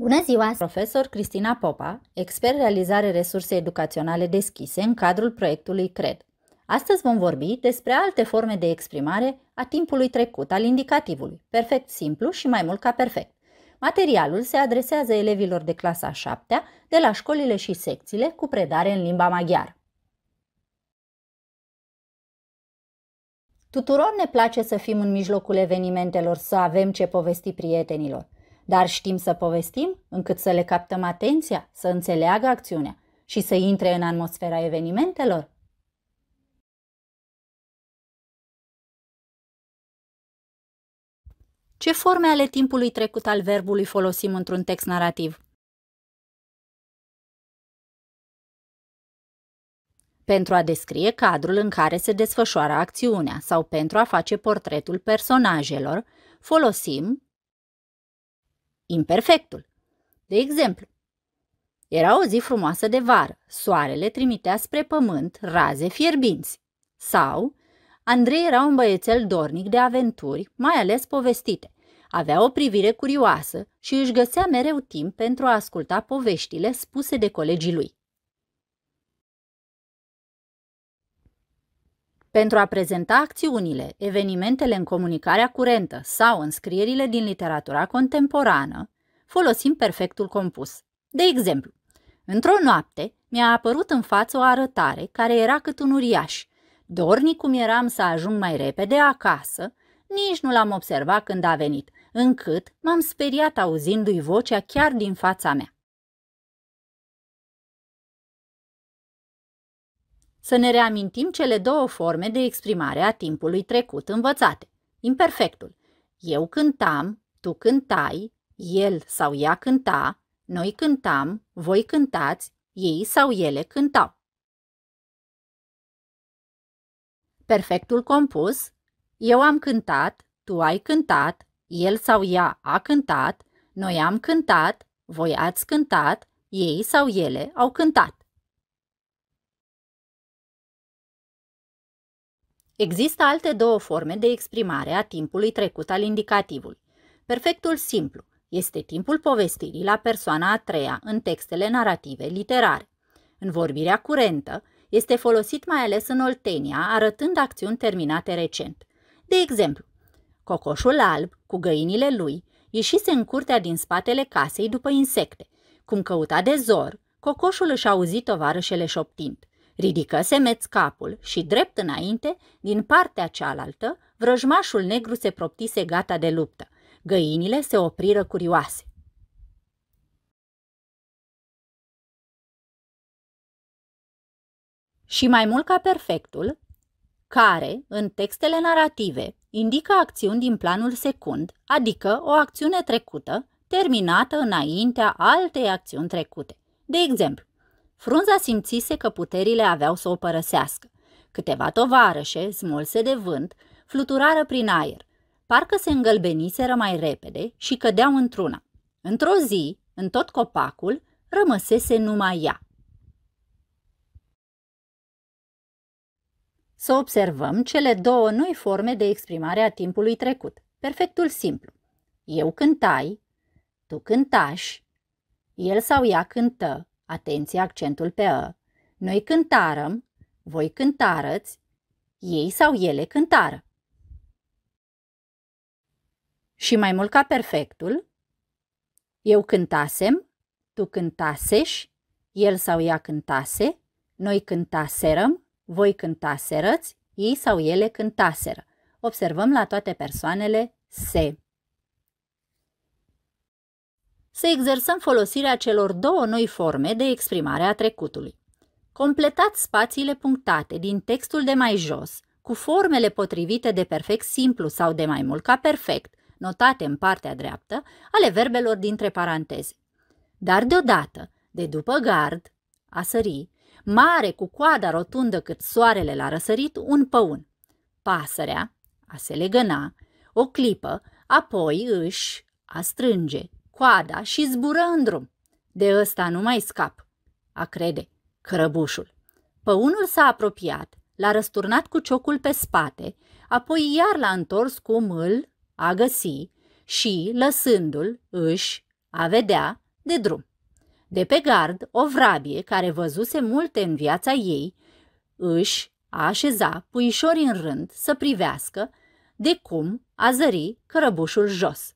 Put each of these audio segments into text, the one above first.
Bună ziua! Profesor Cristina Popa, expert realizare resurse educaționale deschise în cadrul proiectului CRED. Astăzi vom vorbi despre alte forme de exprimare a timpului trecut, al indicativului, perfect simplu și mai mult ca perfect. Materialul se adresează elevilor de clasa 7 de la școlile și secțiile cu predare în limba maghiară. Tuturor ne place să fim în mijlocul evenimentelor, să avem ce povesti prietenilor dar știm să povestim încât să le captăm atenția, să înțeleagă acțiunea și să intre în atmosfera evenimentelor. Ce forme ale timpului trecut al verbului folosim într-un text narrativ? Pentru a descrie cadrul în care se desfășoară acțiunea sau pentru a face portretul personajelor, folosim imperfectul. De exemplu, era o zi frumoasă de vară, soarele trimitea spre pământ raze fierbinți. Sau, Andrei era un băiețel dornic de aventuri, mai ales povestite. Avea o privire curioasă și își găsea mereu timp pentru a asculta poveștile spuse de colegii lui. Pentru a prezenta acțiunile, evenimentele în comunicarea curentă sau în scrierile din literatura contemporană, folosim perfectul compus. De exemplu, într-o noapte mi-a apărut în față o arătare care era cât un uriaș. Dornic cum eram să ajung mai repede acasă, nici nu l-am observat când a venit, încât m-am speriat auzindu-i vocea chiar din fața mea. Să ne reamintim cele două forme de exprimare a timpului trecut învățate. Imperfectul. Eu cântam, tu cântai, el sau ea cânta, noi cântam, voi cântați, ei sau ele cântau. Perfectul compus. Eu am cântat, tu ai cântat, el sau ea a cântat, noi am cântat, voi ați cântat, ei sau ele au cântat. Există alte două forme de exprimare a timpului trecut al indicativului. Perfectul simplu este timpul povestirii la persoana a treia în textele narrative literare. În vorbirea curentă este folosit mai ales în Oltenia, arătând acțiuni terminate recent. De exemplu, cocoșul alb, cu găinile lui, ieșise în curtea din spatele casei după insecte. Cum căuta de zor, cocoșul își auzit tovarășele șoptind. Ridică semeț capul și, drept înainte, din partea cealaltă, vrăjmașul negru se proptise gata de luptă. Găinile se opriră curioase. Și mai mult ca perfectul, care, în textele narrative, indică acțiuni din planul secund, adică o acțiune trecută, terminată înaintea altei acțiuni trecute. De exemplu, Frunza simțise că puterile aveau să o părăsească. Câteva tovarășe, smulse de vânt, fluturară prin aer. Parcă se îngălbeniseră mai repede și cădeau într-una. Într-o zi, în tot copacul, rămăsese numai ea. Să observăm cele două noi forme de exprimare a timpului trecut, perfectul simplu. Eu cântai, tu cântași, el sau ea cântă, Atenție accentul pe ă. Noi cântarăm, voi cântarăți, ei sau ele cântară. Și mai mult ca perfectul, eu cântasem, tu cântaseși, el sau ea cântase, noi cântaserăm, voi cântaserăți, ei sau ele cântaseră. Observăm la toate persoanele se să exersăm folosirea celor două noi forme de exprimare a trecutului. Completați spațiile punctate din textul de mai jos cu formele potrivite de perfect simplu sau de mai mult ca perfect, notate în partea dreaptă, ale verbelor dintre paranteze. Dar deodată, de după gard, a sări, mare cu coada rotundă cât soarele la răsărit, un păun. Pasărea, a se legăna, o clipă, apoi își, a strânge, coada și zbură în drum. De ăsta nu mai scap, a crede crăbușul. Păunul s-a apropiat, l-a răsturnat cu ciocul pe spate, apoi iar l-a întors cum îl a găsi și, lăsându-l, își a vedea de drum. De pe gard, o vrabie care văzuse multe în viața ei, își a așeza puișori în rând să privească de cum a zări cărăbușul jos.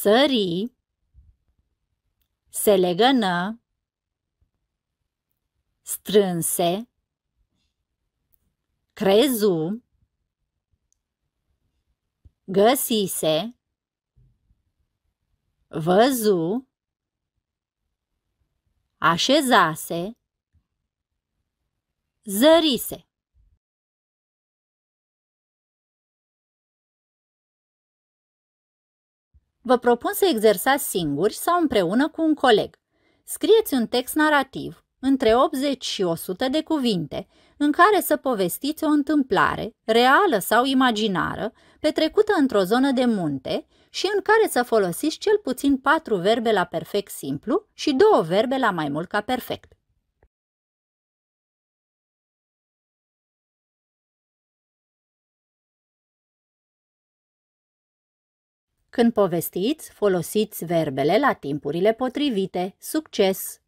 sări, se legănă, strânse, crezu, găsise, văzu, așezase, zărise. Vă propun să exersați singuri sau împreună cu un coleg. Scrieți un text narrativ, între 80 și 100 de cuvinte, în care să povestiți o întâmplare, reală sau imaginară, petrecută într-o zonă de munte și în care să folosiți cel puțin patru verbe la perfect simplu și două verbe la mai mult ca perfect. Când povestiți, folosiți verbele la timpurile potrivite. Succes!